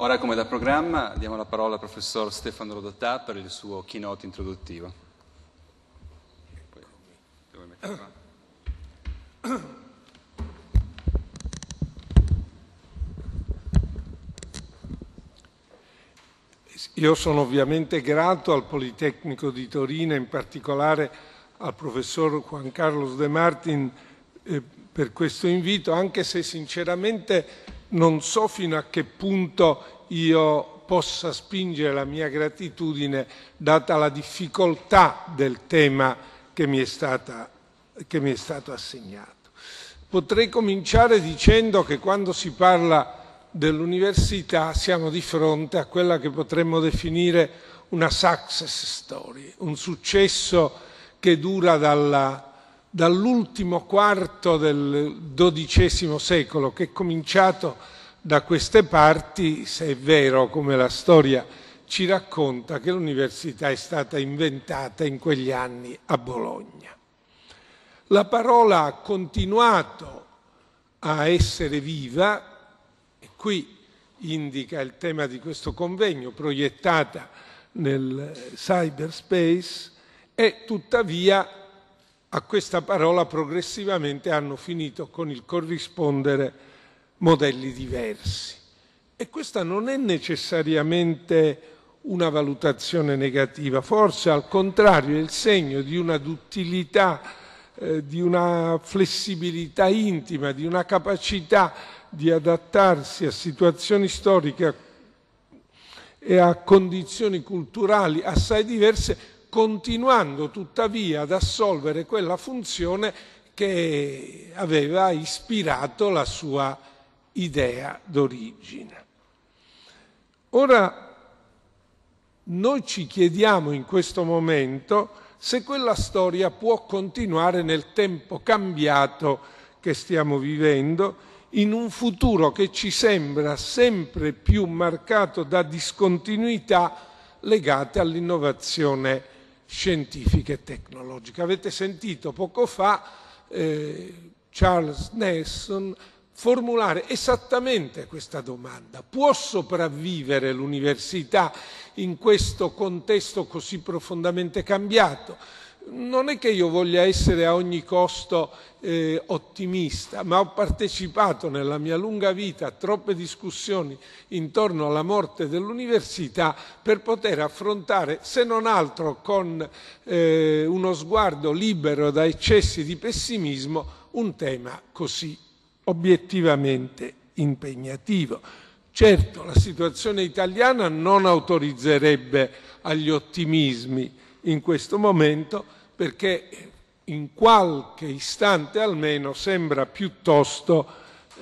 Ora, come da programma, diamo la parola al professor Stefano Rodotà per il suo keynote introduttivo. Io sono ovviamente grato al Politecnico di Torino, in particolare al professor Juan Carlos De Martin, eh, per questo invito, anche se sinceramente non so fino a che punto io possa spingere la mia gratitudine data la difficoltà del tema che mi è, stata, che mi è stato assegnato. Potrei cominciare dicendo che quando si parla dell'università siamo di fronte a quella che potremmo definire una success story, un successo che dura dalla dall'ultimo quarto del XII secolo, che è cominciato da queste parti, se è vero come la storia ci racconta, che l'università è stata inventata in quegli anni a Bologna. La parola ha continuato a essere viva, e qui indica il tema di questo convegno, proiettata nel cyberspace, e tuttavia a questa parola progressivamente hanno finito con il corrispondere modelli diversi. E questa non è necessariamente una valutazione negativa, forse al contrario è il segno di una duttilità, eh, di una flessibilità intima, di una capacità di adattarsi a situazioni storiche e a condizioni culturali assai diverse continuando tuttavia ad assolvere quella funzione che aveva ispirato la sua idea d'origine. Ora, noi ci chiediamo in questo momento se quella storia può continuare nel tempo cambiato che stiamo vivendo, in un futuro che ci sembra sempre più marcato da discontinuità legate all'innovazione scientifica e tecnologica. Avete sentito poco fa eh, Charles Nelson formulare esattamente questa domanda. Può sopravvivere l'università in questo contesto così profondamente cambiato? non è che io voglia essere a ogni costo eh, ottimista, ma ho partecipato nella mia lunga vita a troppe discussioni intorno alla morte dell'università per poter affrontare, se non altro con eh, uno sguardo libero da eccessi di pessimismo, un tema così obiettivamente impegnativo. Certo, la situazione italiana non autorizzerebbe agli ottimismi in questo momento, perché in qualche istante almeno sembra piuttosto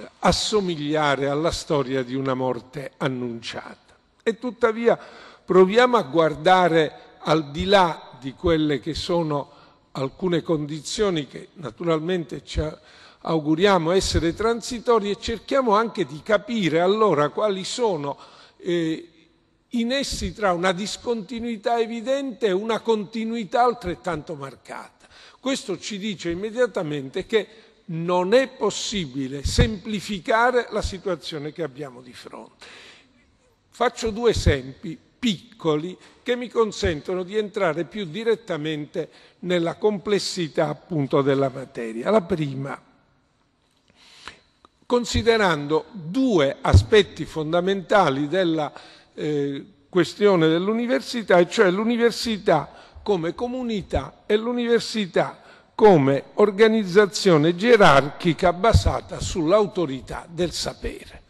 eh, assomigliare alla storia di una morte annunciata. E tuttavia proviamo a guardare al di là di quelle che sono alcune condizioni che naturalmente ci auguriamo essere transitorie e cerchiamo anche di capire allora quali sono eh, in essi tra una discontinuità evidente e una continuità altrettanto marcata. Questo ci dice immediatamente che non è possibile semplificare la situazione che abbiamo di fronte. Faccio due esempi piccoli che mi consentono di entrare più direttamente nella complessità appunto della materia. La prima, considerando due aspetti fondamentali della eh, questione dell'università, e cioè l'università come comunità e l'università come organizzazione gerarchica basata sull'autorità del sapere.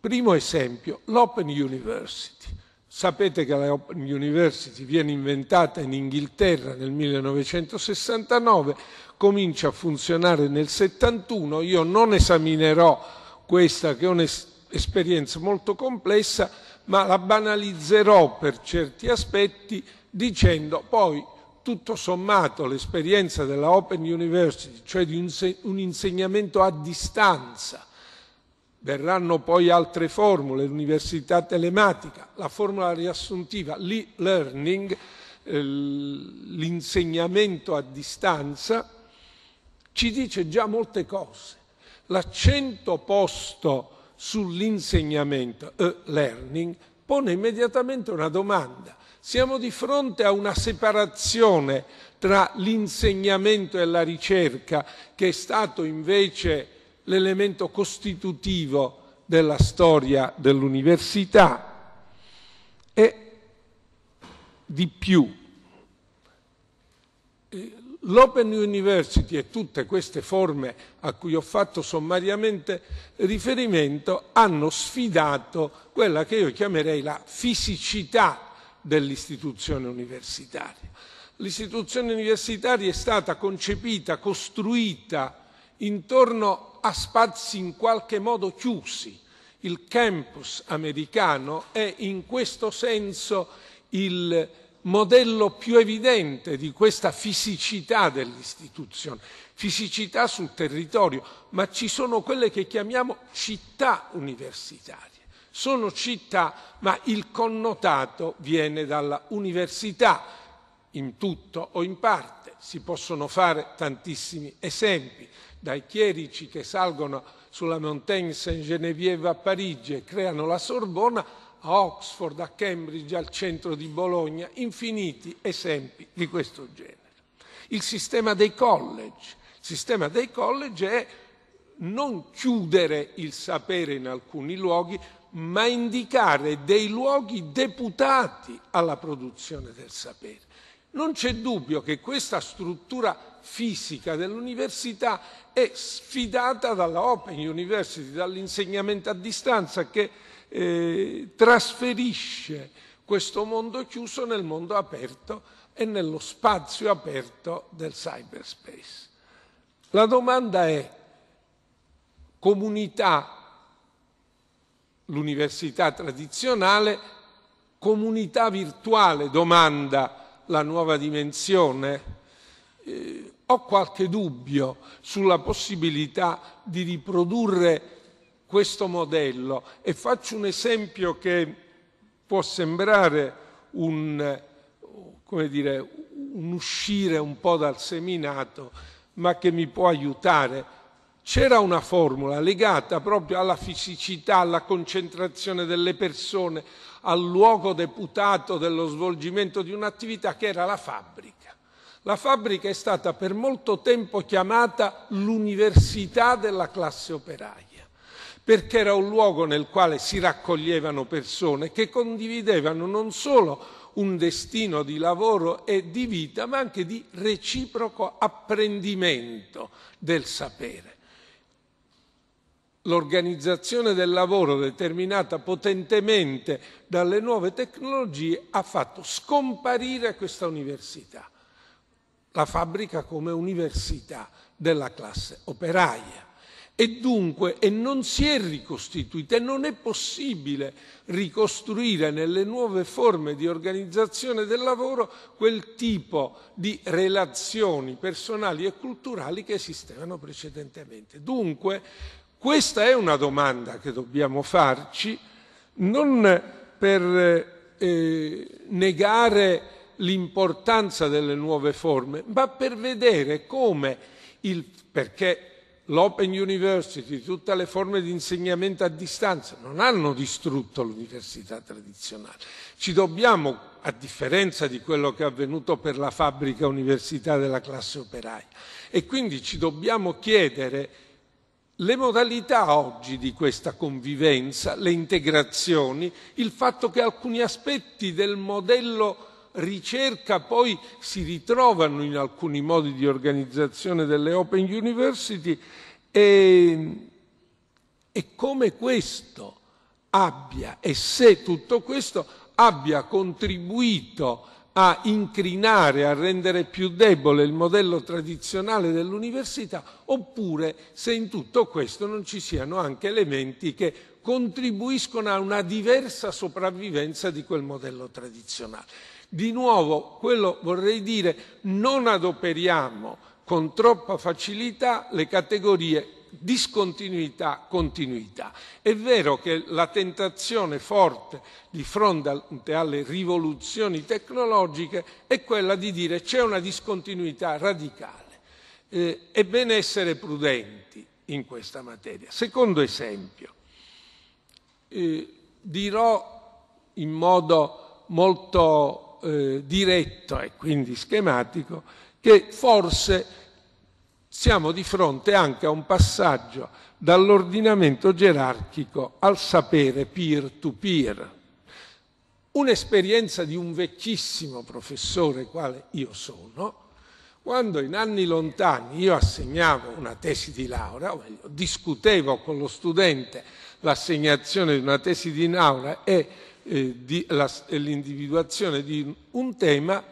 Primo esempio, l'Open University. Sapete che l'Open University viene inventata in Inghilterra nel 1969, comincia a funzionare nel 71. Io non esaminerò questa che onestamente esperienza molto complessa, ma la banalizzerò per certi aspetti dicendo poi tutto sommato l'esperienza della Open University, cioè di un, insegnamento a distanza, verranno poi altre formule, l'università telematica, la formula riassuntiva, l'e-learning, eh, l'insegnamento a distanza, ci dice già molte cose. L'accento posto sull'insegnamento, e-learning, eh, pone immediatamente una domanda. Siamo di fronte a una separazione tra l'insegnamento e la ricerca, che è stato invece l'elemento costitutivo della storia dell'università e di più. Eh, L'Open University e tutte queste forme a cui ho fatto sommariamente riferimento hanno sfidato quella che io chiamerei la fisicità dell'istituzione universitaria. L'istituzione universitaria è stata concepita, costruita intorno a spazi in qualche modo chiusi. Il campus americano è in questo senso il modello più evidente di questa fisicità dell'istituzione, fisicità sul territorio, ma ci sono quelle che chiamiamo città universitarie. Sono città, ma il connotato viene dalla università, in tutto o in parte. Si possono fare tantissimi esempi, dai chierici che salgono sulla Montaigne Saint-Geneviève a Parigi e creano la Sorbona, a Oxford, a Cambridge, al centro di Bologna, infiniti esempi di questo genere. Il sistema dei college. Il sistema dei college è non chiudere il sapere in alcuni luoghi, ma indicare dei luoghi deputati alla produzione del sapere. Non c'è dubbio che questa struttura fisica dell'università è sfidata dalla Open University, dall'insegnamento a distanza che eh, trasferisce questo mondo chiuso nel mondo aperto e nello spazio aperto del cyberspace. La domanda è, comunità, l'università tradizionale, comunità virtuale domanda la nuova dimensione? Eh, ho qualche dubbio sulla possibilità di riprodurre questo modello e faccio un esempio che può sembrare un, dire, un uscire un po' dal seminato, ma che mi può aiutare. C'era una formula legata proprio alla fisicità, alla concentrazione delle persone, al luogo deputato dello svolgimento di un'attività che era la fabbrica. La fabbrica è stata per molto tempo chiamata l'università della classe operaia perché era un luogo nel quale si raccoglievano persone che condividevano non solo un destino di lavoro e di vita, ma anche di reciproco apprendimento del sapere. L'organizzazione del lavoro determinata potentemente dalle nuove tecnologie ha fatto scomparire questa università, la fabbrica come università della classe operaia e dunque e non si è ricostituita e non è possibile ricostruire nelle nuove forme di organizzazione del lavoro quel tipo di relazioni personali e culturali che esistevano precedentemente. Dunque questa è una domanda che dobbiamo farci non per eh, negare l'importanza delle nuove forme, ma per vedere come il perché l'Open University, tutte le forme di insegnamento a distanza non hanno distrutto l'università tradizionale. Ci dobbiamo, a differenza di quello che è avvenuto per la fabbrica università della classe operaia, e quindi ci dobbiamo chiedere le modalità oggi di questa convivenza, le integrazioni, il fatto che alcuni aspetti del modello ricerca poi si ritrovano in alcuni modi di organizzazione delle Open University e, e come questo abbia e se tutto questo abbia contribuito a incrinare, a rendere più debole il modello tradizionale dell'università, oppure se in tutto questo non ci siano anche elementi che contribuiscono a una diversa sopravvivenza di quel modello tradizionale. Di nuovo, quello vorrei dire, non adoperiamo con troppa facilità le categorie discontinuità, continuità. È vero che la tentazione forte di fronte alle rivoluzioni tecnologiche è quella di dire c'è una discontinuità radicale. Eh, è bene essere prudenti in questa materia. Secondo esempio, eh, dirò in modo molto eh, diretto e quindi schematico che forse siamo di fronte anche a un passaggio dall'ordinamento gerarchico al sapere peer-to-peer. Un'esperienza di un vecchissimo professore, quale io sono, quando in anni lontani io assegnavo una tesi di laurea, o meglio, discutevo con lo studente l'assegnazione di una tesi di laurea e eh, di la, eh, l'individuazione di un tema,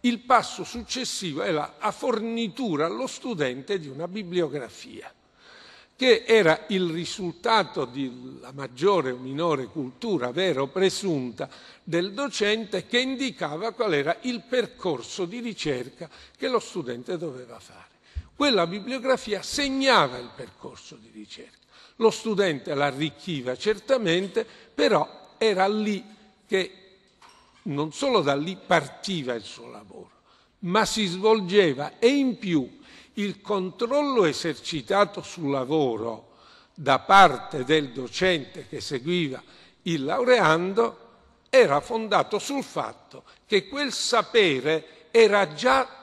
il passo successivo è la fornitura allo studente di una bibliografia, che era il risultato della maggiore o minore cultura vera o presunta del docente che indicava qual era il percorso di ricerca che lo studente doveva fare. Quella bibliografia segnava il percorso di ricerca. Lo studente l'arricchiva certamente, però era lì che non solo da lì partiva il suo lavoro, ma si svolgeva e in più il controllo esercitato sul lavoro da parte del docente che seguiva il laureando era fondato sul fatto che quel sapere era già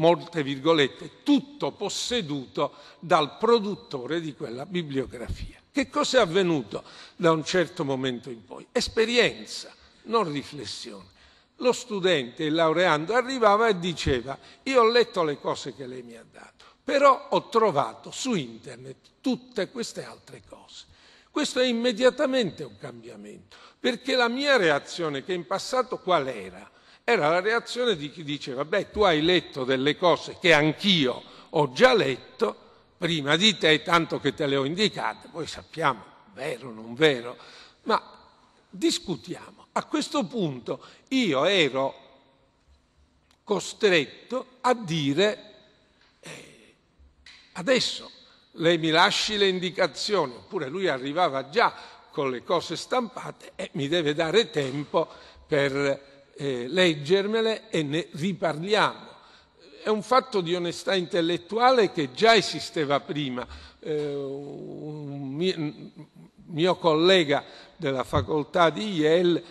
molte virgolette, tutto posseduto dal produttore di quella bibliografia. Che cosa è avvenuto da un certo momento in poi? Esperienza, non riflessione. Lo studente, il laureando, arrivava e diceva io ho letto le cose che lei mi ha dato, però ho trovato su internet tutte queste altre cose. Questo è immediatamente un cambiamento, perché la mia reazione, che in passato qual era? Era la reazione di chi dice, vabbè, tu hai letto delle cose che anch'io ho già letto prima di te, tanto che te le ho indicate, poi sappiamo, vero, o non vero, ma discutiamo. A questo punto io ero costretto a dire, eh, adesso lei mi lasci le indicazioni, oppure lui arrivava già con le cose stampate e mi deve dare tempo per eh, leggermele e ne riparliamo. È un fatto di onestà intellettuale che già esisteva prima. Eh, un mio, mio collega della facoltà di Yale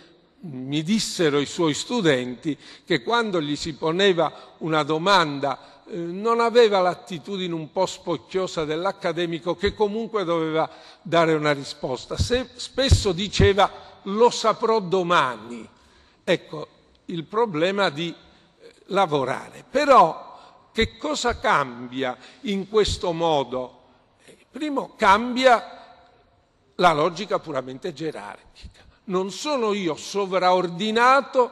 mi dissero i suoi studenti che quando gli si poneva una domanda eh, non aveva l'attitudine un po' spocchiosa dell'accademico che comunque doveva dare una risposta. Se, spesso diceva lo saprò domani, Ecco, il problema di eh, lavorare. Però che cosa cambia in questo modo? Eh, primo, cambia la logica puramente gerarchica. Non sono io sovraordinato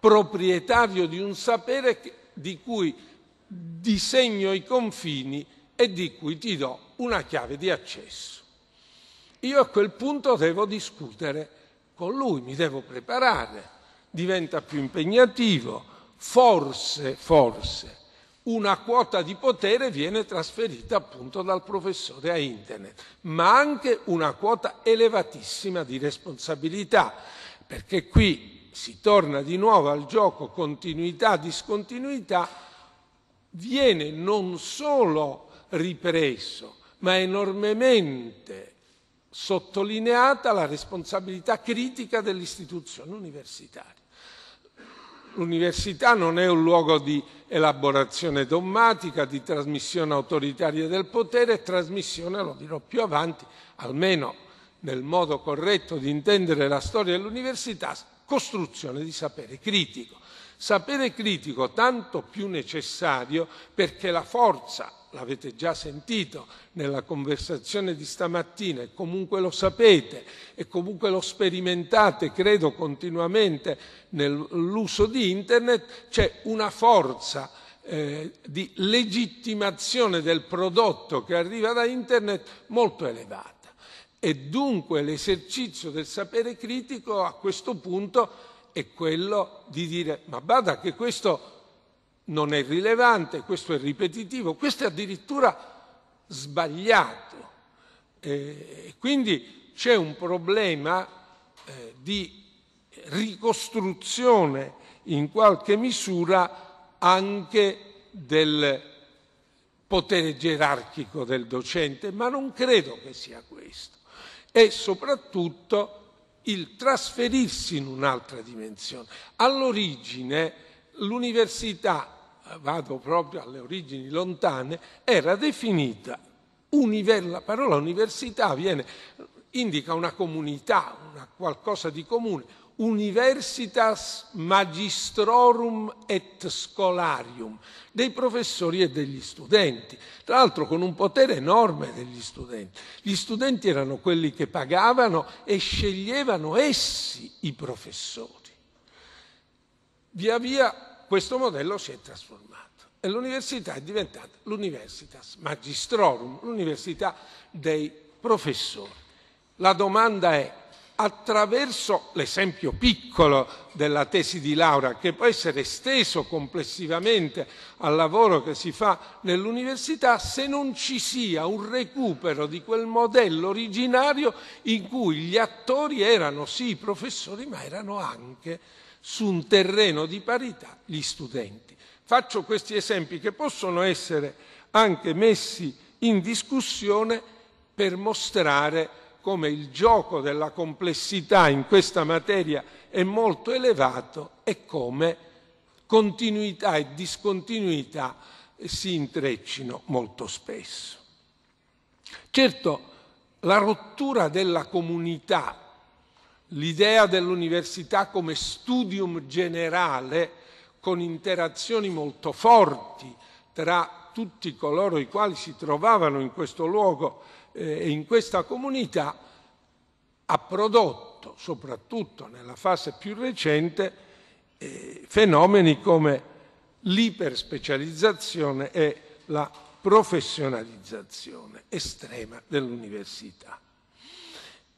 proprietario di un sapere che, di cui disegno i confini e di cui ti do una chiave di accesso. Io a quel punto devo discutere con lui, mi devo preparare diventa più impegnativo, forse, forse una quota di potere viene trasferita appunto dal professore a internet, ma anche una quota elevatissima di responsabilità, perché qui si torna di nuovo al gioco continuità-discontinuità, viene non solo ripreso, ma enormemente sottolineata la responsabilità critica dell'istituzione universitaria. L'università non è un luogo di elaborazione dogmatica, di trasmissione autoritaria del potere è trasmissione, lo dirò più avanti, almeno nel modo corretto di intendere la storia dell'università, costruzione di sapere critico. Sapere critico tanto più necessario perché la forza l'avete già sentito nella conversazione di stamattina e comunque lo sapete e comunque lo sperimentate, credo, continuamente nell'uso di Internet, c'è una forza eh, di legittimazione del prodotto che arriva da Internet molto elevata. E dunque l'esercizio del sapere critico a questo punto è quello di dire ma bada che questo non è rilevante, questo è ripetitivo, questo è addirittura sbagliato. Eh, quindi c'è un problema eh, di ricostruzione in qualche misura anche del potere gerarchico del docente, ma non credo che sia questo. E soprattutto il trasferirsi in un'altra dimensione. All'origine l'università vado proprio alle origini lontane, era definita univer- la parola università viene, indica una comunità, una qualcosa di comune, universitas magistrorum et scolarium, dei professori e degli studenti, tra l'altro con un potere enorme degli studenti. Gli studenti erano quelli che pagavano e sceglievano essi i professori. Via via questo modello si è trasformato e l'università è diventata l'universitas magistrorum, l'università dei professori. La domanda è, attraverso l'esempio piccolo della tesi di laurea, che può essere esteso complessivamente al lavoro che si fa nell'università, se non ci sia un recupero di quel modello originario in cui gli attori erano sì i professori, ma erano anche su un terreno di parità gli studenti. Faccio questi esempi che possono essere anche messi in discussione per mostrare come il gioco della complessità in questa materia è molto elevato e come continuità e discontinuità si intreccino molto spesso. Certo, la rottura della comunità l'idea dell'università come studium generale con interazioni molto forti tra tutti coloro i quali si trovavano in questo luogo eh, e in questa comunità, ha prodotto, soprattutto nella fase più recente, eh, fenomeni come l'iperspecializzazione e la professionalizzazione estrema dell'università.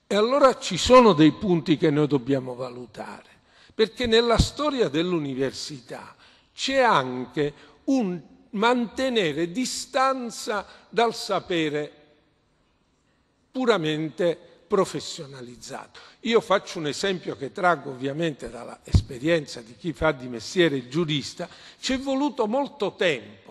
E allora ci sono dei punti che noi dobbiamo valutare, perché nella storia dell'università c'è anche un mantenere distanza dal sapere puramente professionalizzato. Io faccio un esempio che traggo ovviamente dall'esperienza di chi fa di mestiere il giurista, ci è voluto molto tempo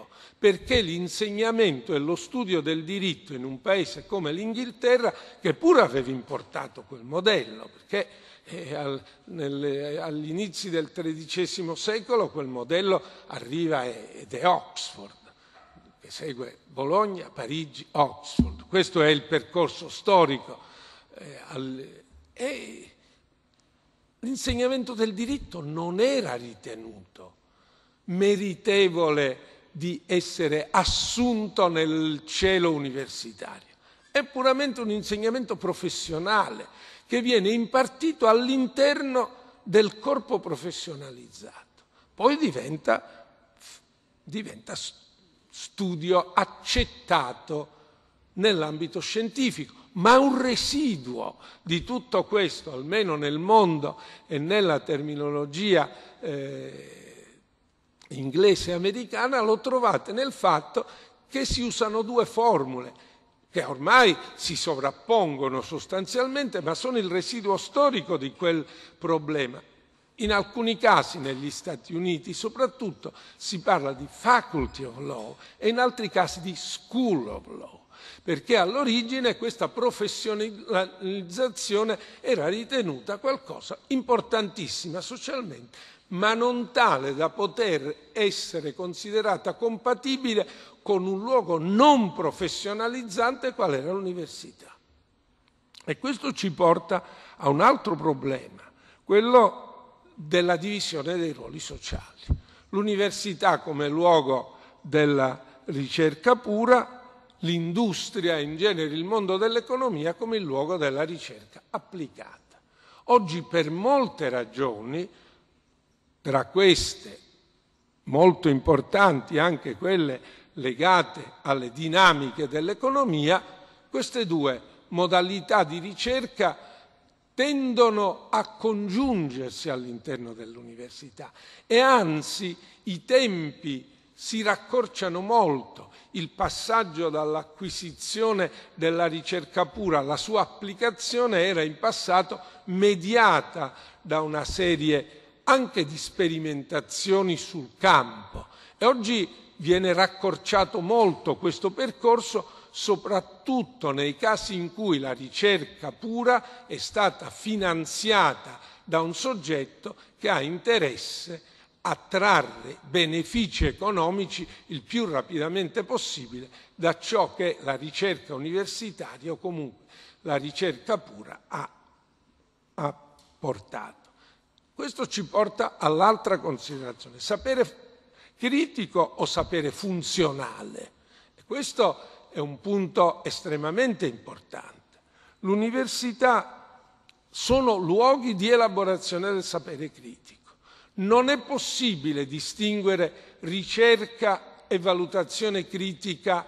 perché l'insegnamento e lo studio del diritto in un paese come l'Inghilterra, che pure aveva importato quel modello, perché eh, al, nel, agli inizi del XIII secolo quel modello arriva ed è Oxford, che segue Bologna, Parigi, Oxford. Questo è il percorso storico. Eh, al, e l'insegnamento del diritto non era ritenuto meritevole di essere assunto nel cielo universitario. È puramente un insegnamento professionale che viene impartito all'interno del corpo professionalizzato. Poi diventa, diventa studio accettato nell'ambito scientifico ma un residuo di tutto questo, almeno nel mondo e nella terminologia eh, inglese e americana lo trovate nel fatto che si usano due formule che ormai si sovrappongono sostanzialmente, ma sono il residuo storico di quel problema. In alcuni casi negli Stati Uniti soprattutto si parla di faculty of law e in altri casi di school of law, perché all'origine questa professionalizzazione era ritenuta qualcosa importantissima socialmente, ma non tale da poter essere considerata compatibile con un luogo non professionalizzante qual era l'università. E questo ci porta a un altro problema, quello della divisione dei ruoli sociali. L'università come luogo della ricerca pura, l'industria in genere, il mondo dell'economia come il luogo della ricerca applicata. Oggi per molte ragioni tra queste, molto importanti anche quelle legate alle dinamiche dell'economia, queste due modalità di ricerca tendono a congiungersi all'interno dell'università e anzi i tempi si raccorciano molto, il passaggio dall'acquisizione della ricerca pura alla sua applicazione era in passato mediata da una serie di anche di sperimentazioni sul campo e oggi viene raccorciato molto questo percorso soprattutto nei casi in cui la ricerca pura è stata finanziata da un soggetto che ha interesse a trarre benefici economici il più rapidamente possibile da ciò che la ricerca universitaria o comunque la ricerca pura ha, ha portato. Questo ci porta all'altra considerazione, sapere critico o sapere funzionale. E questo è un punto estremamente importante. L'università sono luoghi di elaborazione del sapere critico. Non è possibile distinguere ricerca e valutazione critica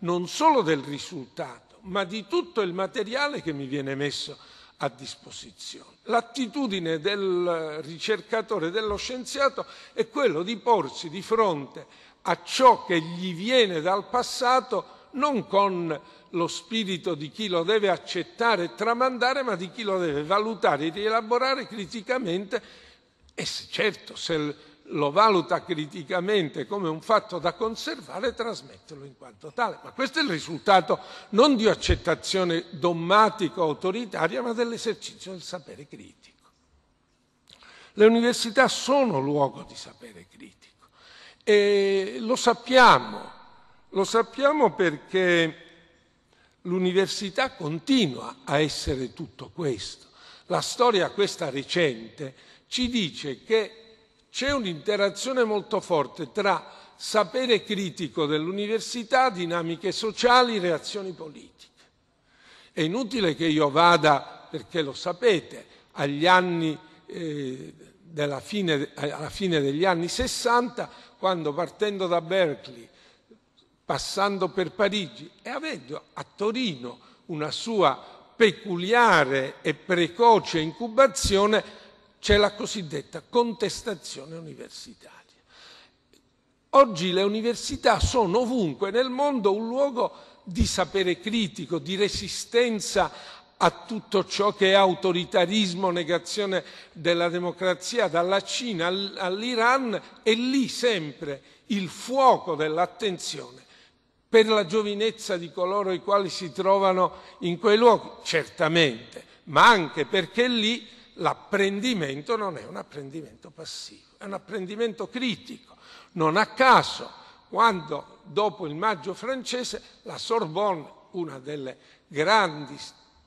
non solo del risultato, ma di tutto il materiale che mi viene messo a disposizione. L'attitudine del ricercatore, dello scienziato, è quello di porsi di fronte a ciò che gli viene dal passato non con lo spirito di chi lo deve accettare e tramandare, ma di chi lo deve valutare, e rielaborare criticamente e certo se lo valuta criticamente come un fatto da conservare e trasmetterlo in quanto tale. Ma questo è il risultato non di accettazione dogmatica o autoritaria, ma dell'esercizio del sapere critico. Le università sono luogo di sapere critico e lo sappiamo, lo sappiamo perché l'università continua a essere tutto questo. La storia questa recente ci dice che c'è un'interazione molto forte tra sapere critico dell'università, dinamiche sociali, reazioni politiche. È inutile che io vada, perché lo sapete, agli anni, eh, fine, alla fine degli anni 60, quando partendo da Berkeley, passando per Parigi e avendo a Torino una sua peculiare e precoce incubazione, c'è la cosiddetta contestazione universitaria. Oggi le università sono ovunque nel mondo un luogo di sapere critico, di resistenza a tutto ciò che è autoritarismo, negazione della democrazia, dalla Cina all'Iran, e lì sempre il fuoco dell'attenzione per la giovinezza di coloro i quali si trovano in quei luoghi, certamente, ma anche perché lì L'apprendimento non è un apprendimento passivo, è un apprendimento critico. Non a caso, quando dopo il maggio francese la Sorbonne, una delle grandi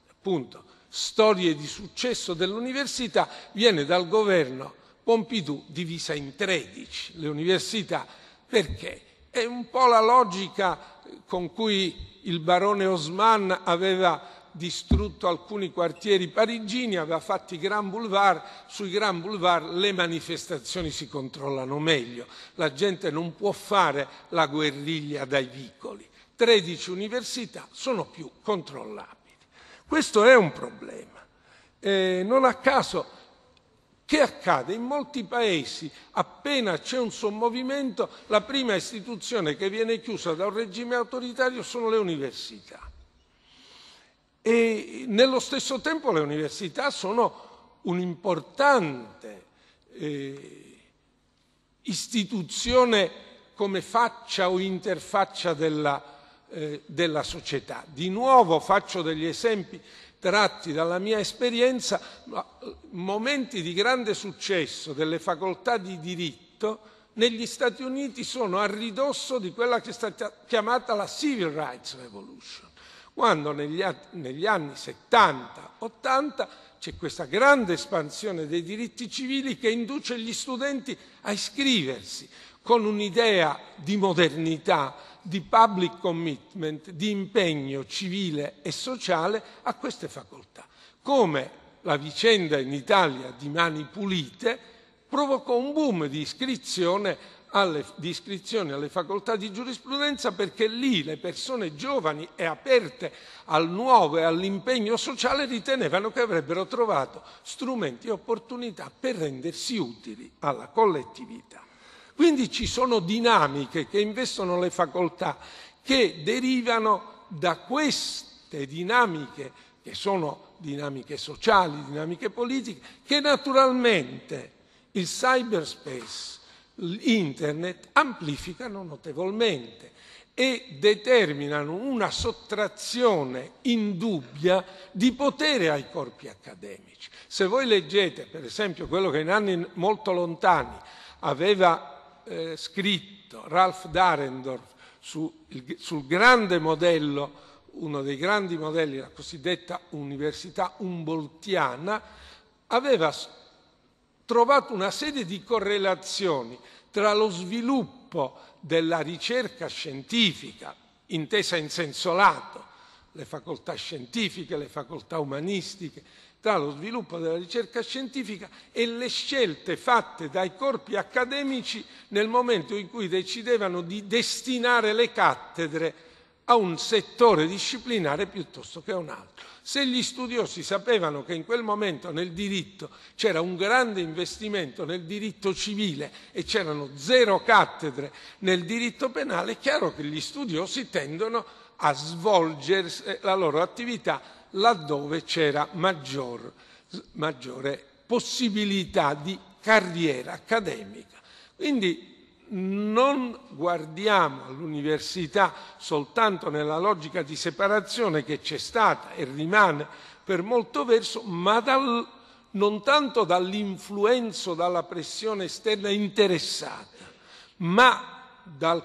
appunto, storie di successo dell'università, viene dal governo Pompidou divisa in 13 le università. Perché? È un po' la logica con cui il barone Osman aveva distrutto alcuni quartieri parigini, aveva fatto i Grand Boulevard, sui Grand Boulevard le manifestazioni si controllano meglio, la gente non può fare la guerriglia dai vicoli. 13 università sono più controllabili. Questo è un problema. Eh, non a caso che accade? In molti paesi, appena c'è un sommovimento, la prima istituzione che viene chiusa da un regime autoritario sono le università. E nello stesso tempo le università sono un'importante eh, istituzione come faccia o interfaccia della, eh, della società. Di nuovo faccio degli esempi tratti dalla mia esperienza, eh, momenti di grande successo delle facoltà di diritto negli Stati Uniti sono a ridosso di quella che è stata chiamata la Civil Rights Revolution quando negli, negli anni 70-80 c'è questa grande espansione dei diritti civili che induce gli studenti a iscriversi con un'idea di modernità, di public commitment, di impegno civile e sociale a queste facoltà. Come la vicenda in Italia di Mani Pulite provocò un boom di iscrizione alle, di iscrizione alle facoltà di giurisprudenza perché lì le persone giovani e aperte al nuovo e all'impegno sociale ritenevano che avrebbero trovato strumenti e opportunità per rendersi utili alla collettività. Quindi ci sono dinamiche che investono le facoltà che derivano da queste dinamiche che sono dinamiche sociali, dinamiche politiche, che naturalmente il cyberspace internet amplificano notevolmente e determinano una sottrazione indubbia di potere ai corpi accademici. Se voi leggete, per esempio, quello che in anni molto lontani aveva eh, scritto Ralph Darendorf su, il, sul grande modello, uno dei grandi modelli, la cosiddetta università umboltiana, aveva trovato una serie di correlazioni tra lo sviluppo della ricerca scientifica, intesa in senso lato, le facoltà scientifiche, le facoltà umanistiche, tra lo sviluppo della ricerca scientifica e le scelte fatte dai corpi accademici nel momento in cui decidevano di destinare le cattedre a un settore disciplinare piuttosto che a un altro. Se gli studiosi sapevano che in quel momento nel diritto c'era un grande investimento nel diritto civile e c'erano zero cattedre nel diritto penale, è chiaro che gli studiosi tendono a svolgere la loro attività laddove c'era maggior, maggiore possibilità di carriera accademica. Quindi non guardiamo all'università soltanto nella logica di separazione che c'è stata e rimane per molto verso, ma dal, non tanto dall'influenza, dalla pressione esterna interessata, ma dal,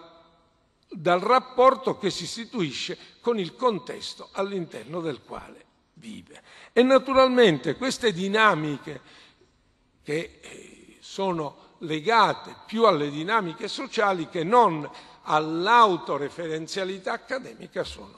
dal rapporto che si istituisce con il contesto all'interno del quale vive. E naturalmente queste dinamiche che eh, sono legate più alle dinamiche sociali che non all'autoreferenzialità accademica sono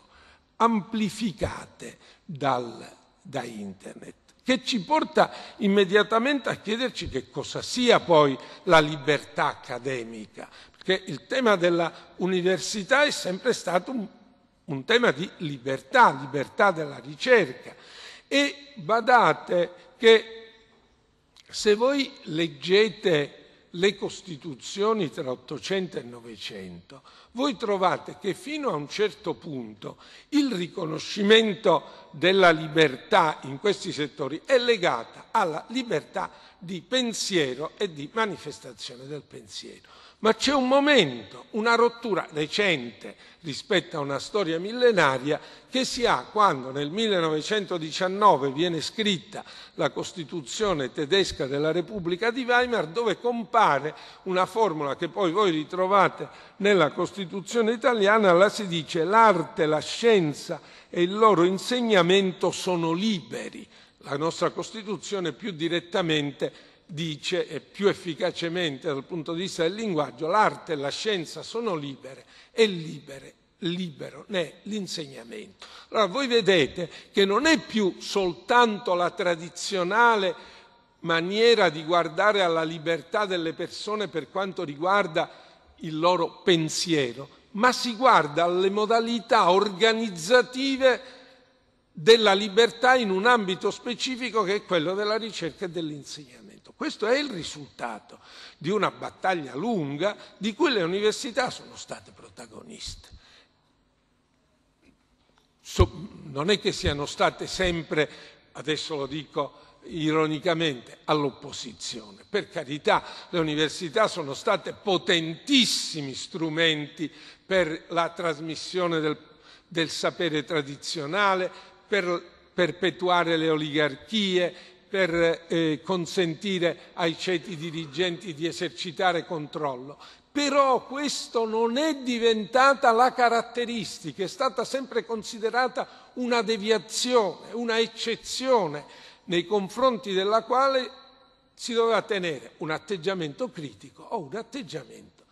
amplificate dal, da internet, che ci porta immediatamente a chiederci che cosa sia poi la libertà accademica, perché il tema della università è sempre stato un, un tema di libertà, libertà della ricerca. E badate che se voi leggete le Costituzioni tra 800 e 900, voi trovate che fino a un certo punto il riconoscimento della libertà in questi settori è legata alla libertà di pensiero e di manifestazione del pensiero. Ma c'è un momento, una rottura recente rispetto a una storia millenaria che si ha quando nel 1919 viene scritta la Costituzione tedesca della Repubblica di Weimar dove compare una formula che poi voi ritrovate nella Costituzione italiana, la si dice l'arte, la scienza e il loro insegnamento sono liberi. La nostra Costituzione più direttamente dice, più efficacemente dal punto di vista del linguaggio, l'arte e la scienza sono libere e libere, libero ne è l'insegnamento. Allora voi vedete che non è più soltanto la tradizionale maniera di guardare alla libertà delle persone per quanto riguarda il loro pensiero, ma si guarda alle modalità organizzative della libertà in un ambito specifico che è quello della ricerca e dell'insegnamento. Questo è il risultato di una battaglia lunga di cui le università sono state protagoniste. So, non è che siano state sempre, adesso lo dico ironicamente, all'opposizione. Per carità, le università sono state potentissimi strumenti per la trasmissione del, del sapere tradizionale, per perpetuare le oligarchie, per eh, consentire ai ceti dirigenti di esercitare controllo. Però questo non è diventata la caratteristica, è stata sempre considerata una deviazione, una eccezione nei confronti della quale si doveva tenere un atteggiamento critico o un atteggiamento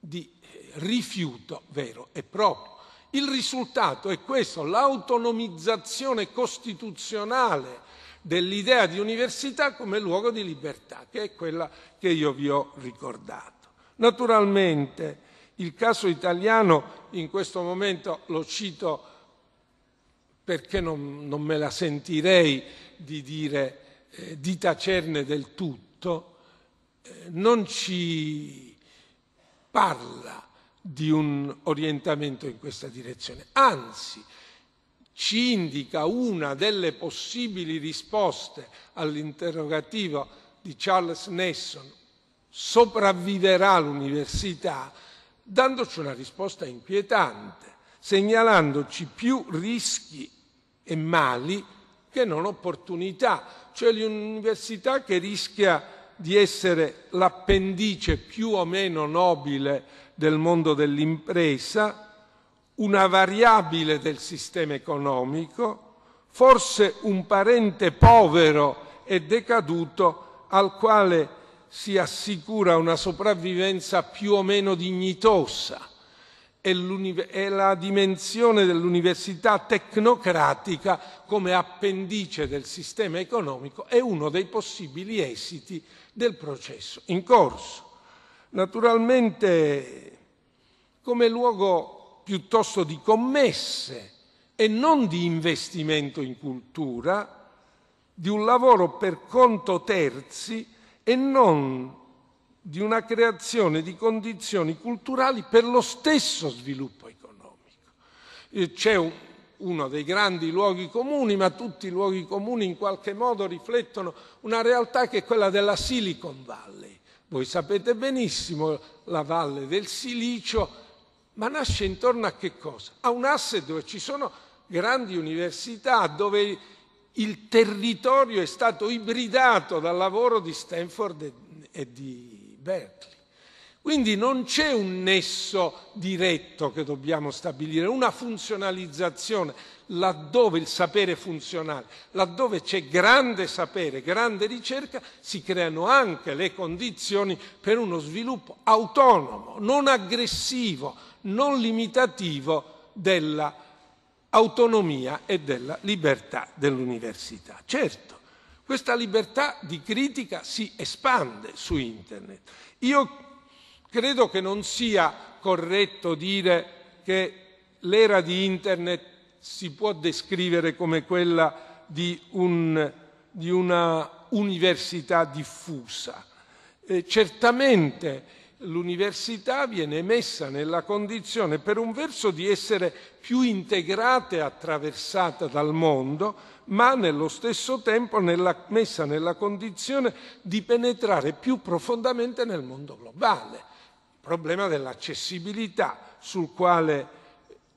di eh, rifiuto vero e proprio. Il risultato è questo, l'autonomizzazione costituzionale dell'idea di università come luogo di libertà, che è quella che io vi ho ricordato. Naturalmente il caso italiano in questo momento lo cito perché non, non me la sentirei di dire eh, di tacerne del tutto, eh, non ci parla di un orientamento in questa direzione, anzi ci indica una delle possibili risposte all'interrogativo di Charles Nesson, sopravviverà l'università, dandoci una risposta inquietante, segnalandoci più rischi e mali che non opportunità, cioè l'università che rischia di essere l'appendice più o meno nobile del mondo dell'impresa, una variabile del sistema economico, forse un parente povero e decaduto al quale si assicura una sopravvivenza più o meno dignitosa. E è la dimensione dell'università tecnocratica come appendice del sistema economico è uno dei possibili esiti del processo in corso. Naturalmente come luogo piuttosto di commesse e non di investimento in cultura, di un lavoro per conto terzi e non di una creazione di condizioni culturali per lo stesso sviluppo economico. Eh, c'è un, uno dei grandi luoghi comuni, ma tutti i luoghi comuni in qualche modo riflettono una realtà che è quella della Silicon Valley. Voi sapete benissimo la valle del silicio ma nasce intorno a che cosa? A un asse dove ci sono grandi università, dove il territorio è stato ibridato dal lavoro di Stanford e di Berkeley. Quindi non c'è un nesso diretto che dobbiamo stabilire, una funzionalizzazione, laddove il sapere è funzionale, laddove c'è grande sapere, grande ricerca, si creano anche le condizioni per uno sviluppo autonomo, non aggressivo, non limitativo dell'autonomia e della libertà dell'università. Certo, questa libertà di critica si espande su internet. Io credo che non sia corretto dire che l'era di internet si può descrivere come quella di, un, di una università diffusa. Eh, certamente l'università viene messa nella condizione, per un verso, di essere più integrata e attraversata dal mondo, ma nello stesso tempo nella, messa nella condizione di penetrare più profondamente nel mondo globale. Il problema dell'accessibilità, sul quale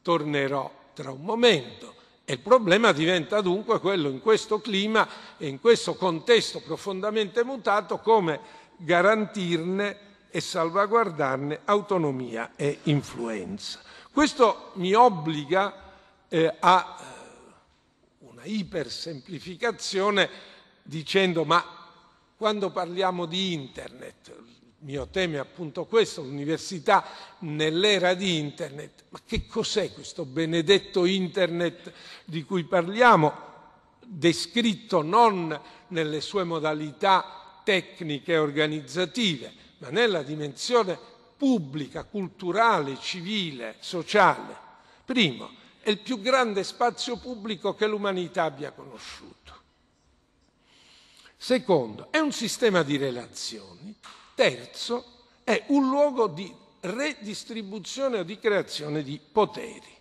tornerò tra un momento. E il problema diventa dunque quello in questo clima e in questo contesto profondamente mutato come garantirne e salvaguardarne autonomia e influenza. Questo mi obbliga eh, a eh, una ipersemplificazione dicendo ma quando parliamo di internet, mio tema è appunto questo, l'università nell'era di internet. Ma che cos'è questo benedetto internet di cui parliamo, descritto non nelle sue modalità tecniche e organizzative, ma nella dimensione pubblica, culturale, civile, sociale? Primo, è il più grande spazio pubblico che l'umanità abbia conosciuto. Secondo, è un sistema di relazioni Terzo, è un luogo di redistribuzione o di creazione di poteri.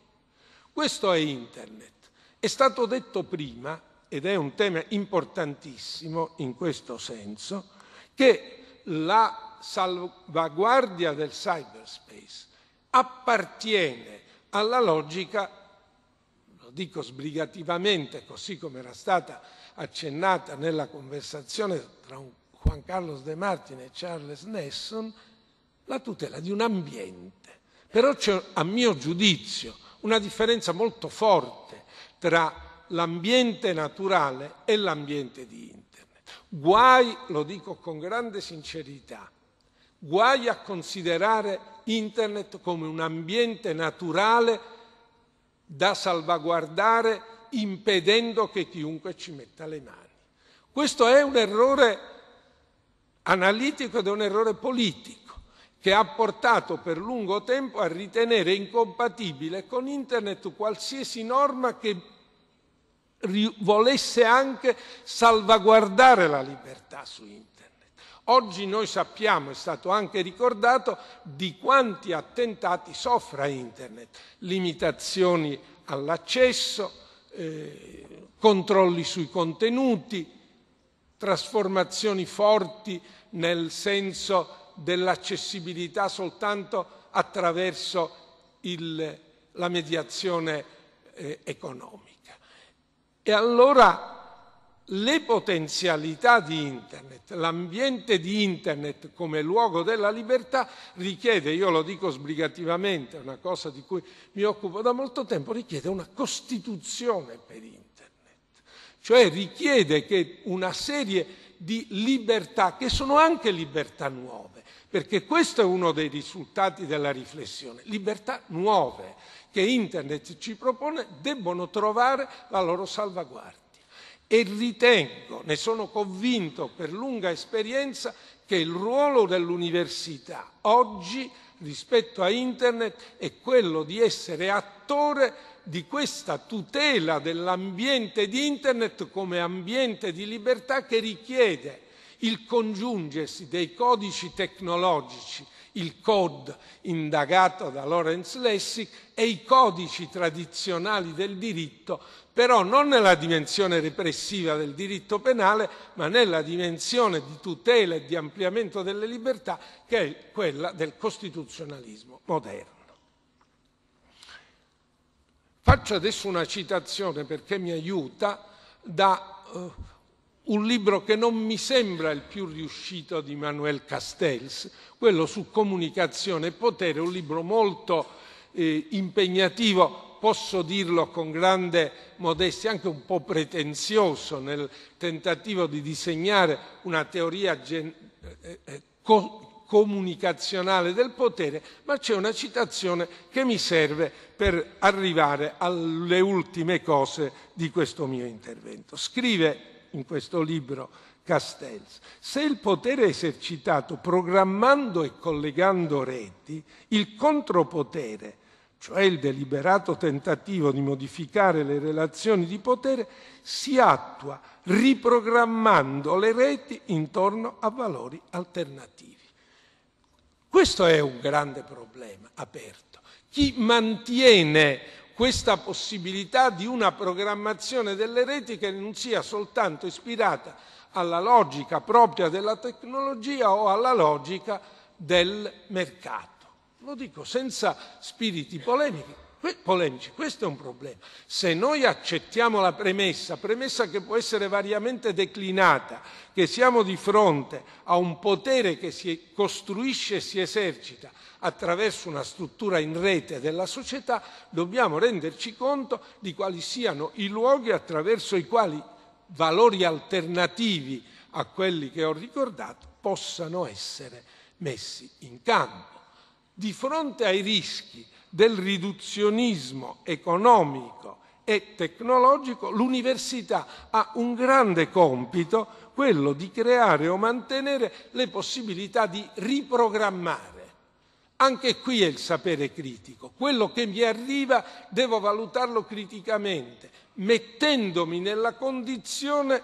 Questo è Internet. È stato detto prima, ed è un tema importantissimo in questo senso, che la salvaguardia del cyberspace appartiene alla logica, lo dico sbrigativamente, così come era stata accennata nella conversazione tra un Juan Carlos De Martine e Charles Nesson, la tutela di un ambiente. Però c'è, a mio giudizio, una differenza molto forte tra l'ambiente naturale e l'ambiente di Internet. Guai, lo dico con grande sincerità, guai a considerare Internet come un ambiente naturale da salvaguardare impedendo che chiunque ci metta le mani. Questo è un errore analitico ed è un errore politico che ha portato per lungo tempo a ritenere incompatibile con Internet qualsiasi norma che volesse anche salvaguardare la libertà su Internet. Oggi noi sappiamo, è stato anche ricordato, di quanti attentati soffra Internet, limitazioni all'accesso, eh, controlli sui contenuti, trasformazioni forti nel senso dell'accessibilità soltanto attraverso il, la mediazione eh, economica. E allora le potenzialità di Internet, l'ambiente di Internet come luogo della libertà richiede, io lo dico sbrigativamente, una cosa di cui mi occupo da molto tempo, richiede una Costituzione per Internet cioè richiede che una serie di libertà, che sono anche libertà nuove, perché questo è uno dei risultati della riflessione, libertà nuove che Internet ci propone debbono trovare la loro salvaguardia. E ritengo, ne sono convinto per lunga esperienza, che il ruolo dell'università oggi rispetto a Internet è quello di essere attore di questa tutela dell'ambiente di Internet come ambiente di libertà che richiede il congiungersi dei codici tecnologici, il code indagato da Lawrence Lessig e i codici tradizionali del diritto, però non nella dimensione repressiva del diritto penale, ma nella dimensione di tutela e di ampliamento delle libertà che è quella del costituzionalismo moderno. Faccio adesso una citazione perché mi aiuta da uh, un libro che non mi sembra il più riuscito di Manuel Castells, quello su comunicazione e potere, un libro molto eh, impegnativo, posso dirlo con grande modestia, anche un po' pretenzioso nel tentativo di disegnare una teoria gen- eh, eh co- comunicazionale del potere, ma c'è una citazione che mi serve per arrivare alle ultime cose di questo mio intervento. Scrive in questo libro Castells, se il potere è esercitato programmando e collegando reti, il contropotere, cioè il deliberato tentativo di modificare le relazioni di potere, si attua riprogrammando le reti intorno a valori alternativi. Questo è un grande problema aperto. Chi mantiene questa possibilità di una programmazione delle reti che non sia soltanto ispirata alla logica propria della tecnologia o alla logica del mercato. Lo dico senza spiriti polemici, que- polemici, questo è un problema. Se noi accettiamo la premessa, premessa che può essere variamente declinata, che siamo di fronte a un potere che si costruisce e si esercita attraverso una struttura in rete della società, dobbiamo renderci conto di quali siano i luoghi attraverso i quali valori alternativi a quelli che ho ricordato possano essere messi in campo. Di fronte ai rischi del riduzionismo economico e tecnologico, l'università ha un grande compito, quello di creare o mantenere le possibilità di riprogrammare. Anche qui è il sapere critico. Quello che mi arriva devo valutarlo criticamente, mettendomi nella condizione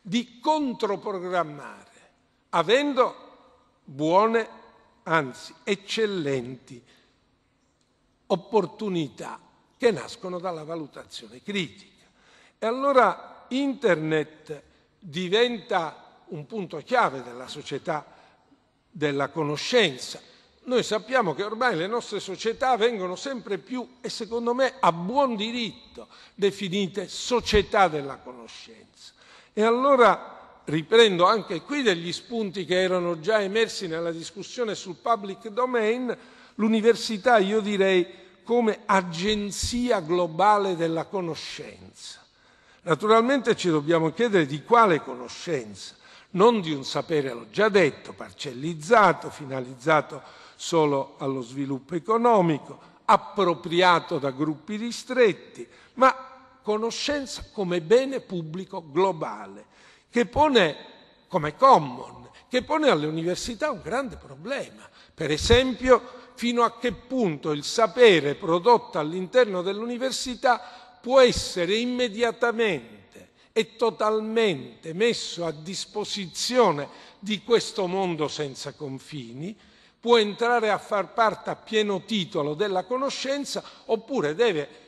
di controprogrammare, avendo buone, anzi eccellenti opportunità che nascono dalla valutazione critica. E allora internet diventa un punto chiave della società della conoscenza. Noi sappiamo che ormai le nostre società vengono sempre più, e secondo me a buon diritto, definite società della conoscenza. E allora riprendo anche qui degli spunti che erano già emersi nella discussione sul public domain, l'università, io direi, come agenzia globale della conoscenza. Naturalmente ci dobbiamo chiedere di quale conoscenza, non di un sapere, l'ho già detto, parcellizzato, finalizzato solo allo sviluppo economico, appropriato da gruppi ristretti, ma conoscenza come bene pubblico globale, che pone come common, che pone alle università un grande problema. Per esempio fino a che punto il sapere prodotto all'interno dell'università può essere immediatamente e totalmente messo a disposizione di questo mondo senza confini, può entrare a far parte a pieno titolo della conoscenza oppure deve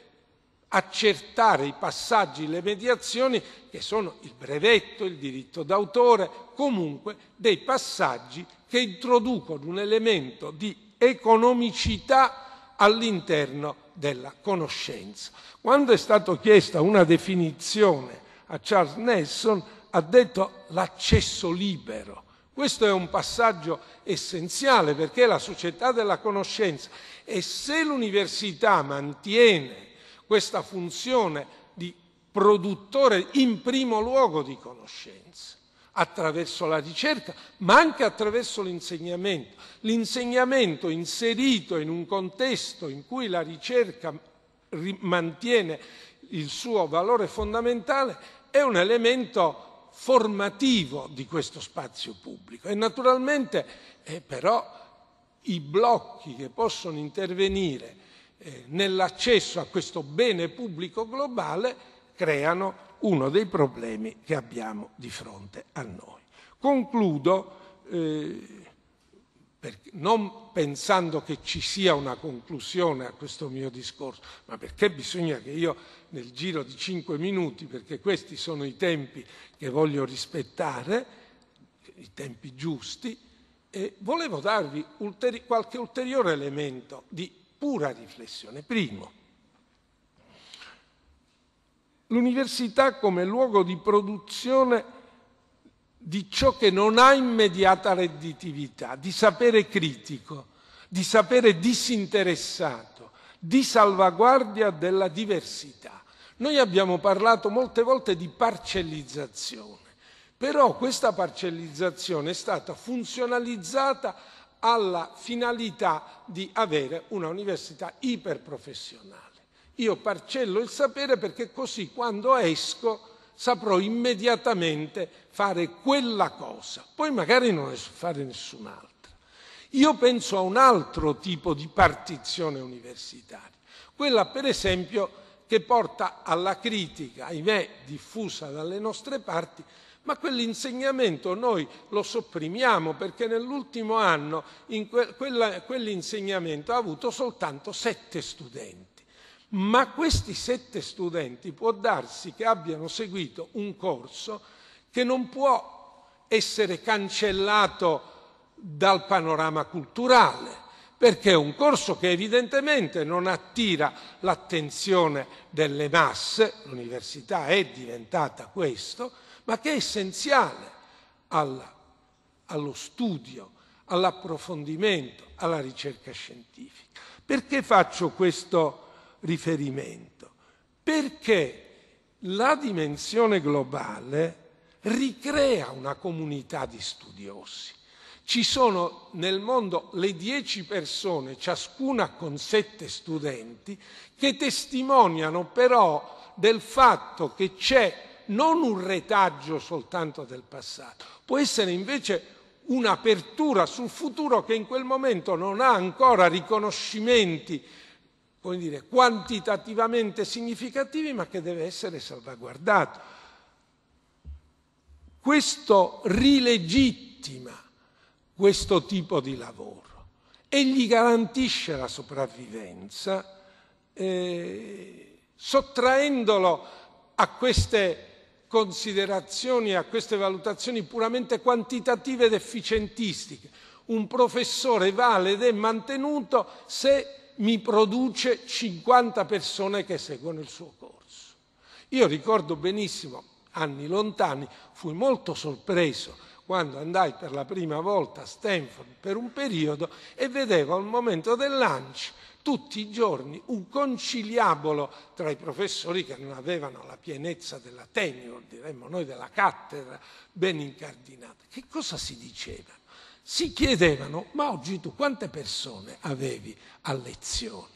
accertare i passaggi, le mediazioni che sono il brevetto, il diritto d'autore, comunque dei passaggi che introducono un elemento di economicità all'interno della conoscenza. Quando è stata chiesta una definizione a Charles Nelson, ha detto l'accesso libero. Questo è un passaggio essenziale perché è la società della conoscenza e se l'università mantiene questa funzione di produttore in primo luogo di conoscenza, attraverso la ricerca, ma anche attraverso l'insegnamento. L'insegnamento inserito in un contesto in cui la ricerca mantiene il suo valore fondamentale è un elemento formativo di questo spazio pubblico e naturalmente eh, però i blocchi che possono intervenire eh, nell'accesso a questo bene pubblico globale creano uno dei problemi che abbiamo di fronte a noi. Concludo eh, non pensando che ci sia una conclusione a questo mio discorso, ma perché bisogna che io nel giro di cinque minuti, perché questi sono i tempi che voglio rispettare, i tempi giusti, e volevo darvi ulteri qualche ulteriore elemento di pura riflessione. Primo, l'università come luogo di produzione di ciò che non ha immediata redditività, di sapere critico, di sapere disinteressato, di salvaguardia della diversità. Noi abbiamo parlato molte volte di parcellizzazione, però questa parcellizzazione è stata funzionalizzata alla finalità di avere una università iperprofessionale. Io parcello il sapere perché così quando esco saprò immediatamente fare quella cosa. Poi magari non ne so fare nessun'altra. Io penso a un altro tipo di partizione universitaria, quella per esempio che porta alla critica, ahimè diffusa dalle nostre parti, ma quell'insegnamento noi lo sopprimiamo perché nell'ultimo anno quell'insegnamento ha avuto soltanto sette studenti ma questi sette studenti può darsi che abbiano seguito un corso che non può essere cancellato dal panorama culturale, perché è un corso che evidentemente non attira l'attenzione delle masse, l'università è diventata questo, ma che è essenziale alla, allo studio, all'approfondimento, alla ricerca scientifica. Perché faccio questo riferimento, perché la dimensione globale ricrea una comunità di studiosi. Ci sono nel mondo le dieci persone, ciascuna con sette studenti, che testimoniano però del fatto che c'è non un retaggio soltanto del passato, può essere invece un'apertura sul futuro che in quel momento non ha ancora riconoscimenti come dire, quantitativamente significativi, ma che deve essere salvaguardato. Questo rilegittima questo tipo di lavoro e gli garantisce la sopravvivenza eh, sottraendolo a queste considerazioni, a queste valutazioni puramente quantitative ed efficientistiche. Un professore vale ed è mantenuto se mi produce 50 persone che seguono il suo corso. Io ricordo benissimo, anni lontani, fui molto sorpreso quando andai per la prima volta a Stanford per un periodo e vedevo al momento del lunch tutti i giorni un conciliabolo tra i professori che non avevano la pienezza della tenure, diremmo noi della cattedra, ben incardinata. Che cosa si diceva? si chiedevano, ma oggi tu quante persone avevi a lezione?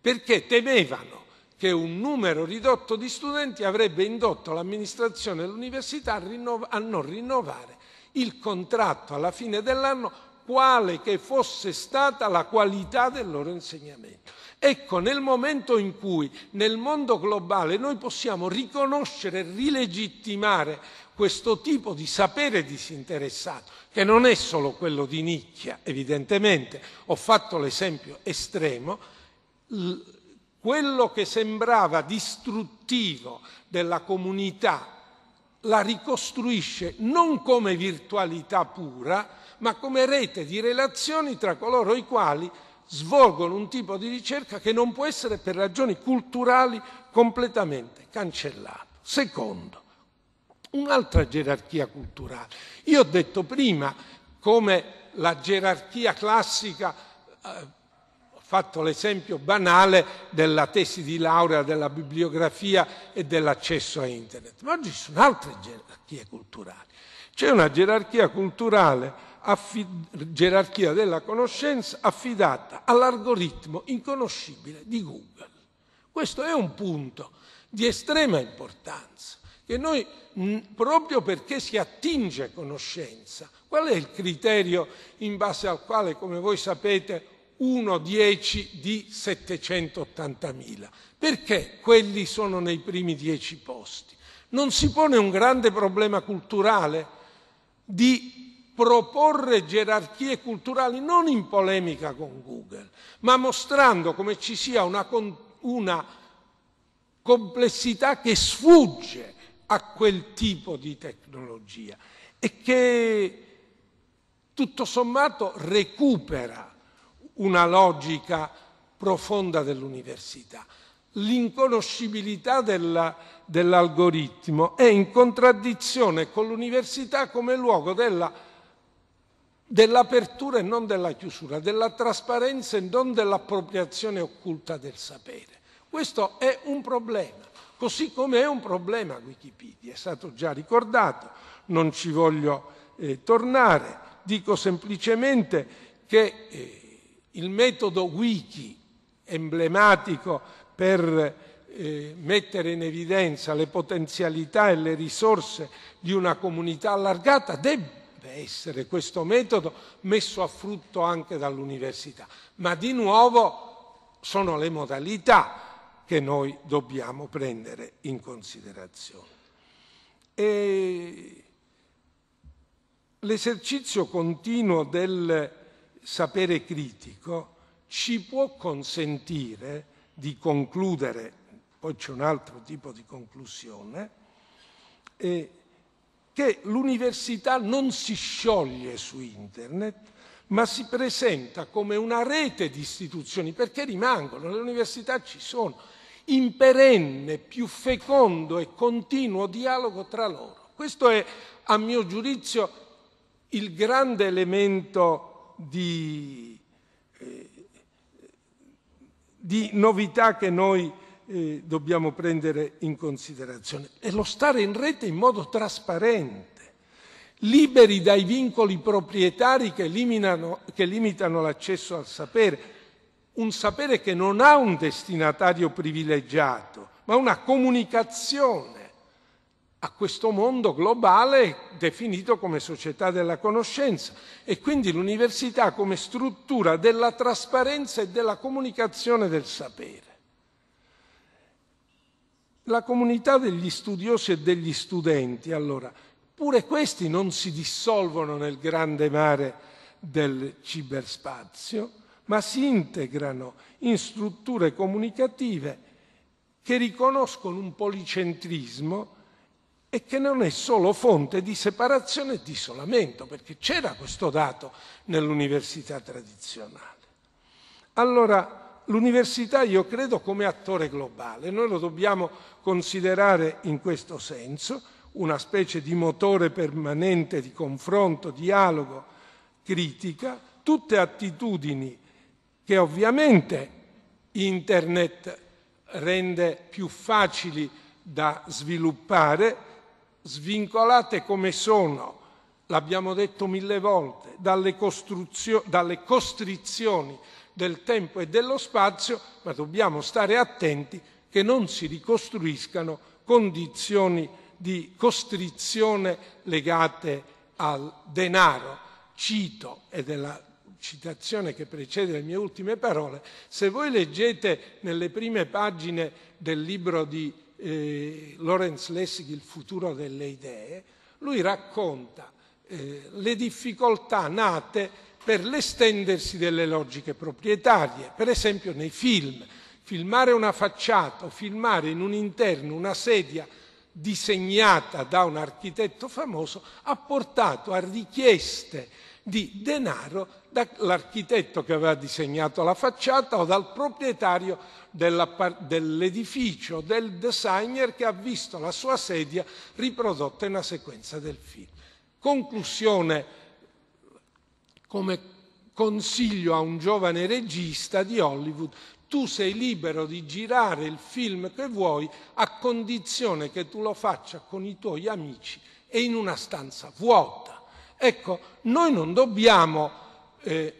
Perché temevano che un numero ridotto di studenti avrebbe indotto l'amministrazione dell'università a, rinnov- a non rinnovare il contratto alla fine dell'anno, quale che fosse stata la qualità del loro insegnamento. Ecco, nel momento in cui nel mondo globale noi possiamo riconoscere e rilegittimare questo tipo di sapere disinteressato, che non è solo quello di nicchia, evidentemente, ho fatto l'esempio estremo, quello che sembrava distruttivo della comunità la ricostruisce non come virtualità pura, ma come rete di relazioni tra coloro i quali svolgono un tipo di ricerca che non può essere per ragioni culturali completamente cancellato. Secondo, un'altra gerarchia culturale. Io ho detto prima come la gerarchia classica, eh, ho fatto l'esempio banale della tesi di laurea, della bibliografia e dell'accesso a internet, ma oggi ci sono altre gerarchie culturali. C'è una gerarchia culturale, gerarchia della conoscenza affidata all'algoritmo inconoscibile di Google. Questo è un punto di estrema importanza che noi, proprio perché si attinge conoscenza, qual è il criterio in base al quale, come voi sapete, 1-10 di 780.000? Perché quelli sono nei primi 10 posti? Non si pone un grande problema culturale di proporre gerarchie culturali non in polemica con Google, ma mostrando come ci sia una, una complessità che sfugge a quel tipo di tecnologia e che tutto sommato recupera una logica profonda dell'università. L'inconoscibilità dell'algoritmo è in contraddizione con l'università come luogo dell'apertura e non della chiusura, della trasparenza e non dell'appropriazione occulta del sapere. Questo è un problema Così come è un problema Wikipedia, è stato già ricordato, non ci voglio eh, tornare, dico semplicemente che eh, il metodo wiki emblematico per eh, mettere in evidenza le potenzialità e le risorse di una comunità allargata deve essere questo metodo messo a frutto anche dall'università. Ma di nuovo sono le modalità che noi dobbiamo prendere in considerazione. E l'esercizio continuo del sapere critico ci può consentire di concludere, poi c'è un altro tipo di conclusione, eh, che l'università non si scioglie su internet, ma si presenta come una rete di istituzioni, perché rimangono, le università ci sono, in perenne, più fecondo e continuo dialogo tra loro. Questo è, a mio giudizio, il grande elemento di, eh, di novità che noi eh, dobbiamo prendere in considerazione. È lo stare in rete in modo trasparente liberi dai vincoli proprietari che, che limitano l'accesso al sapere un sapere che non ha un destinatario privilegiato, ma una comunicazione a questo mondo globale definito come società della conoscenza e quindi l'università come struttura della trasparenza e della comunicazione del sapere. La comunità degli studiosi e degli studenti, allora, pure questi non si dissolvono nel grande mare del ciberspazio, ma si integrano in strutture comunicative che riconoscono un policentrismo e che non è solo fonte di separazione e di isolamento, perché c'era questo dato nell'università tradizionale. Allora, l'università io credo come attore globale, noi lo dobbiamo considerare in questo senso, una specie di motore permanente di confronto, dialogo, critica, tutte attitudini che ovviamente internet rende più facili da sviluppare, svincolate come sono, l'abbiamo detto mille volte, dalle, dalle costrizioni del tempo e dello spazio, ma dobbiamo stare attenti che non si ricostruiscano condizioni di costrizione legate al denaro. Cito, ed è la citazione che precede le mie ultime parole, se voi leggete nelle prime pagine del libro di eh, Lawrence Lessig, Il futuro delle idee, lui racconta eh, le difficoltà nate per l'estendersi delle logiche proprietarie, per esempio nei film. Filmare una facciata o filmare in un interno una sedia disegnata da un architetto famoso ha portato a richieste di denaro dall'architetto che aveva disegnato la facciata o dal proprietario dell'edificio, del designer che ha visto la sua sedia riprodotta in una sequenza del film. Conclusione come consiglio a un giovane regista di Hollywood, tu sei libero di girare il film che vuoi a condizione che tu lo faccia con i tuoi amici e in una stanza vuota. Ecco, noi non dobbiamo eh,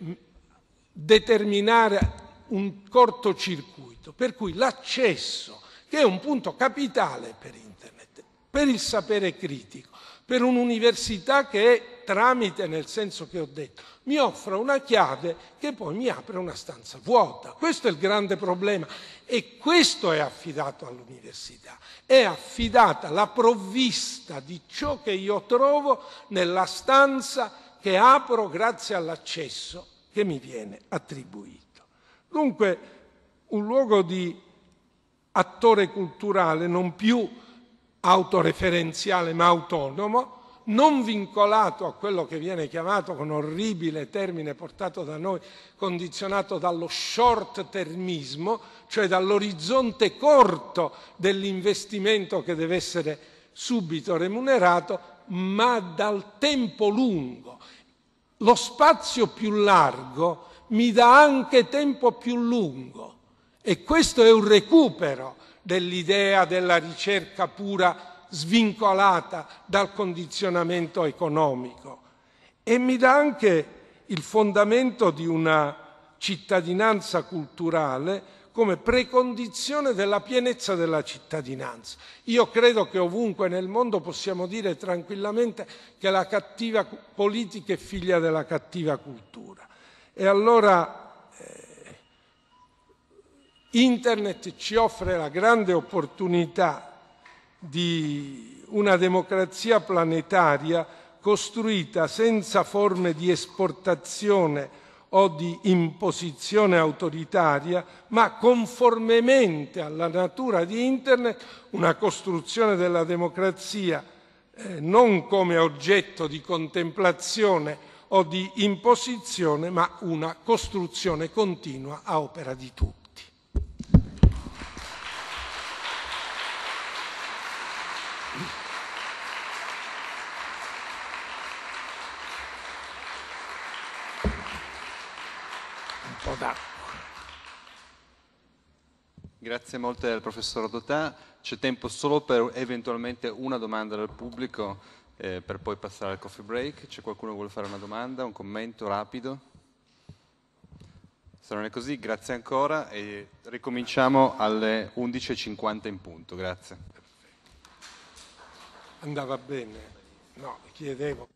determinare un cortocircuito, per cui l'accesso, che è un punto capitale per Internet, per il sapere critico, per un'università che è tramite nel senso che ho detto, mi offra una chiave che poi mi apre una stanza vuota. Questo è il grande problema e questo è affidato all'università. È affidata la provvista di ciò che io trovo nella stanza che apro grazie all'accesso che mi viene attribuito. Dunque un luogo di attore culturale non più autoreferenziale ma autonomo, non vincolato a quello che viene chiamato con orribile termine portato da noi, condizionato dallo short termismo, cioè dall'orizzonte corto dell'investimento che deve essere subito remunerato, ma dal tempo lungo. Lo spazio più largo mi dà anche tempo più lungo e questo è un recupero dell'idea della ricerca pura svincolata dal condizionamento economico e mi dà anche il fondamento di una cittadinanza culturale come precondizione della pienezza della cittadinanza. Io credo che ovunque nel mondo possiamo dire tranquillamente che la cattiva politica è figlia della cattiva cultura. E allora Internet ci offre la grande opportunità di una democrazia planetaria costruita senza forme di esportazione o di imposizione autoritaria, ma conformemente alla natura di Internet, una costruzione della democrazia eh, non come oggetto di contemplazione o di imposizione, ma una costruzione continua a opera di tutti. Grazie molte al professor Dotà. C'è tempo solo per eventualmente una domanda dal pubblico eh, per poi passare al coffee break. C'è qualcuno che vuole fare una domanda, un commento rapido? Se non è così, grazie ancora e ricominciamo alle 11.50 in punto. Grazie. Andava bene. No, chiedevo.